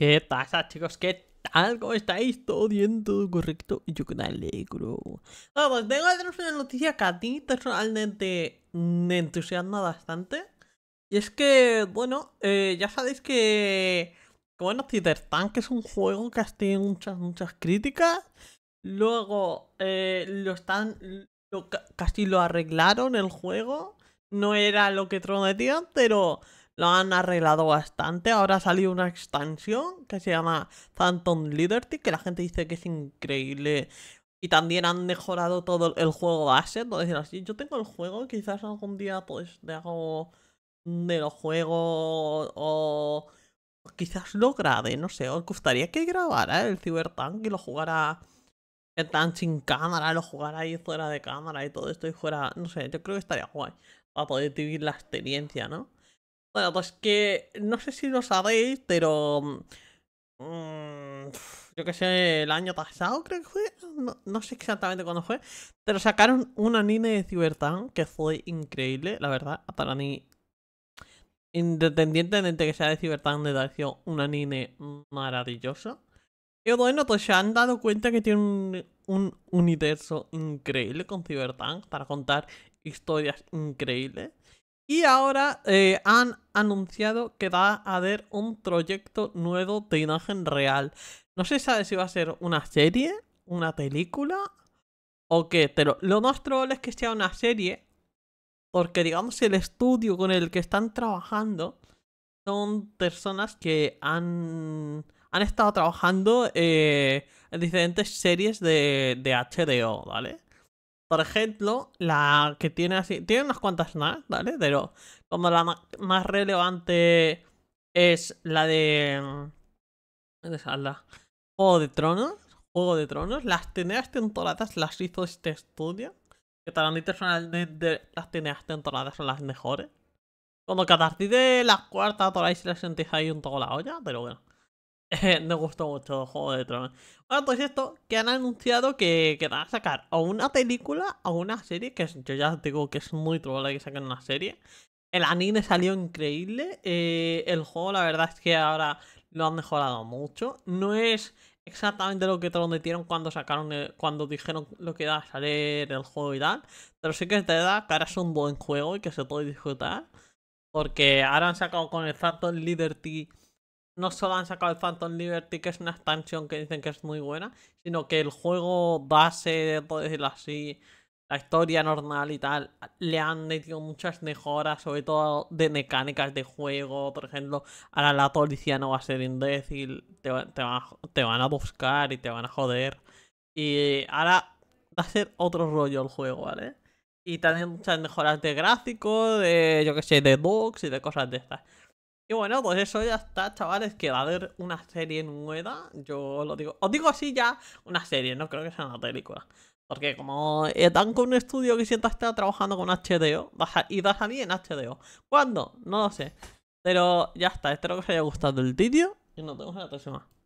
¿Qué pasa, chicos? ¿Qué tal? ¿Cómo estáis? ¿Todo bien? ¿Todo correcto? Yo que me alegro. Vamos, vengo a daros una noticia que a ti personalmente me entusiasma bastante. Y es que, bueno, eh, ya sabéis que... Bueno, Tank es un juego que ha tenido muchas, muchas críticas. Luego, eh, lo están... casi lo arreglaron el juego. No era lo que prometían, pero lo han arreglado bastante. Ahora ha salido una extensión que se llama Phantom Liberty, que la gente dice que es increíble. Y también han mejorado todo el juego base, no decir así. Yo tengo el juego, quizás algún día pues le hago de los juegos o quizás lo grabe, no sé. Os gustaría que grabara el Cyberpunk y lo jugara tan sin cámara, lo jugara ahí fuera de cámara y todo esto y fuera, no sé, yo creo que estaría guay para poder vivir la experiencia, ¿no? Bueno, pues que no sé si lo sabéis, pero... Mm, mm, yo que sé, el año pasado creo que fue, no, sé exactamente cuándo fue, pero sacaron un anime de CiberTank... que fue increíble, la verdad, para mí. Independientemente que sea de Cyberpunk, le pareció un anime maravilloso. Y bueno, pues se han dado cuenta que tiene un, universo increíble con CiberTank... para contar historias increíbles. Y ahora eh, han anunciado que va a haber un proyecto nuevo de imagen real. No se sabe si va a ser una serie, una película o qué, pero lo más probable es que sea una serie porque digamos el estudio con el que están trabajando son personas que han, han estado trabajando eh, en diferentes series de, de ¿vale? Por ejemplo, la que tiene así. Tiene unas cuantas más, ¿vale? Pero como la más relevante es la de. Mm, ¿Dónde salda? Juego de Tronos. Juego de Tronos. Las Teneas Tentoradas las hizo este estudio. Que Tarantino personalmente las Teneas Tentoradas son las mejores. Como que a partir de la cuarta toráis se sentís ahí un poco la olla, pero bueno me gustó mucho el Juego de Tron Bueno, pues esto, que han anunciado que, van a sacar o una película o una serie, que yo ya digo que es muy probable que saquen una serie. El anime salió increíble. Eh, el juego, la verdad es que ahora lo han mejorado mucho. No es exactamente lo que prometieron cuando sacaron cuando dijeron lo que iba a salir el juego y tal. Pero sí que te da que ahora es un buen juego y que se puede disfrutar. Porque ahora han sacado con el Phantom Liberty no solo han sacado el Phantom Liberty, que es una expansión que dicen que es muy buena, sino que el juego base, por decirlo así, la historia normal y tal, le han metido muchas mejoras, sobre todo de mecánicas de juego. Por ejemplo, ahora la policía no va a ser imbécil, te, van, a, buscar y te van a joder. Y ahora va a ser otro rollo el juego, ¿vale? Y también muchas mejoras de gráfico, de yo que sé, de bugs y de cosas de estas. Y bueno, pues eso ya está, chavales, que va a haber una serie nueva, yo lo digo, os digo así ya, una serie, no creo que sea una película. Porque como están eh, con un estudio que sienta estar trabajando con HDO, y ir a salir en HDO. ¿Cuándo? No lo sé. Pero ya está, espero que os haya gustado el vídeo y nos vemos en la próxima.